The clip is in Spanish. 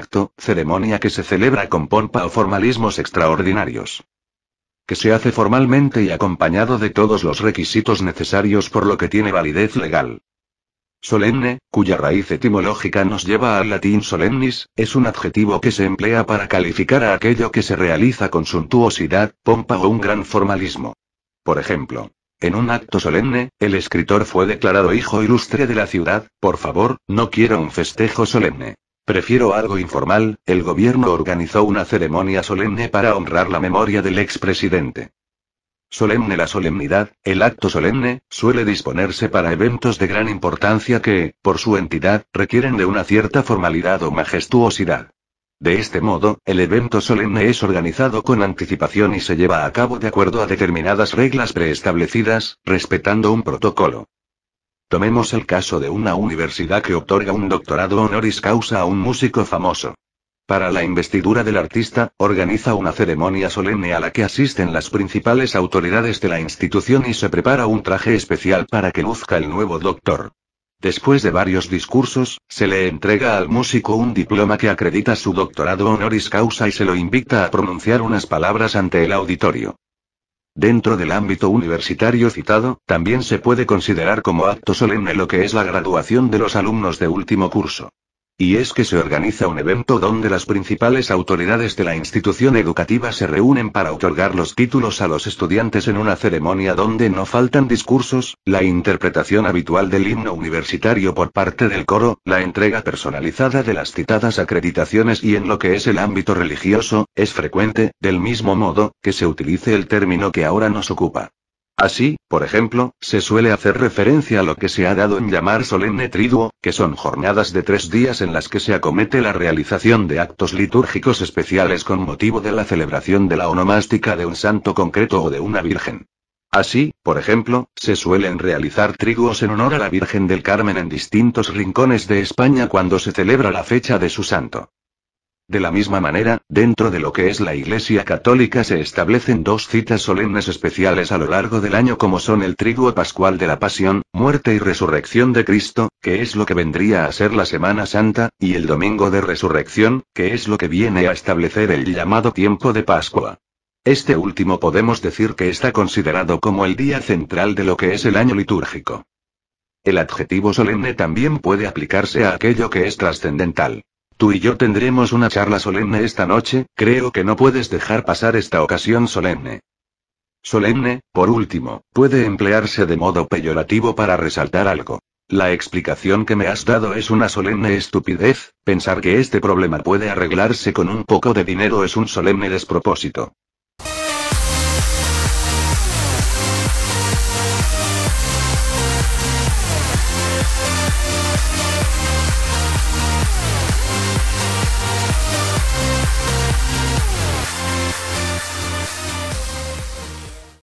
Acto, ceremonia que se celebra con pompa o formalismos extraordinarios. Que se hace formalmente y acompañado de todos los requisitos necesarios por lo que tiene validez legal. Solemne, cuya raíz etimológica nos lleva al latín solemnis, es un adjetivo que se emplea para calificar a aquello que se realiza con suntuosidad, pompa o un gran formalismo. Por ejemplo, en un acto solemne, el escritor fue declarado hijo ilustre de la ciudad, por favor, no quiero un festejo solemne. Prefiero algo informal, el gobierno organizó una ceremonia solemne para honrar la memoria del expresidente. Solemne la solemnidad, el acto solemne, suele disponerse para eventos de gran importancia que, por su entidad, requieren de una cierta formalidad o majestuosidad. De este modo, el evento solemne es organizado con anticipación y se lleva a cabo de acuerdo a determinadas reglas preestablecidas, respetando un protocolo. Tomemos el caso de una universidad que otorga un doctorado honoris causa a un músico famoso. Para la investidura del artista, organiza una ceremonia solemne a la que asisten las principales autoridades de la institución y se prepara un traje especial para que luzca el nuevo doctor. Después de varios discursos, se le entrega al músico un diploma que acredita su doctorado honoris causa y se lo invita a pronunciar unas palabras ante el auditorio. Dentro del ámbito universitario citado, también se puede considerar como acto solemne lo que es la graduación de los alumnos de último curso. Y es que se organiza un evento donde las principales autoridades de la institución educativa se reúnen para otorgar los títulos a los estudiantes en una ceremonia donde no faltan discursos, la interpretación habitual del himno universitario por parte del coro, la entrega personalizada de las citadas acreditaciones y en lo que es el ámbito religioso, es frecuente, del mismo modo, que se utilice el término que ahora nos ocupa. Así, por ejemplo, se suele hacer referencia a lo que se ha dado en llamar solemne triduo, que son jornadas de tres días en las que se acomete la realización de actos litúrgicos especiales con motivo de la celebración de la onomástica de un santo concreto o de una virgen. Así, por ejemplo, se suelen realizar triduos en honor a la Virgen del Carmen en distintos rincones de España cuando se celebra la fecha de su santo. De la misma manera, dentro de lo que es la Iglesia Católica se establecen dos citas solemnes especiales a lo largo del año como son el Triguo Pascual de la Pasión, Muerte y Resurrección de Cristo, que es lo que vendría a ser la Semana Santa, y el Domingo de Resurrección, que es lo que viene a establecer el llamado tiempo de Pascua. Este último podemos decir que está considerado como el día central de lo que es el año litúrgico. El adjetivo solemne también puede aplicarse a aquello que es trascendental. Tú y yo tendremos una charla solemne esta noche, creo que no puedes dejar pasar esta ocasión solemne. Solemne, por último, puede emplearse de modo peyorativo para resaltar algo. La explicación que me has dado es una solemne estupidez, pensar que este problema puede arreglarse con un poco de dinero es un solemne despropósito.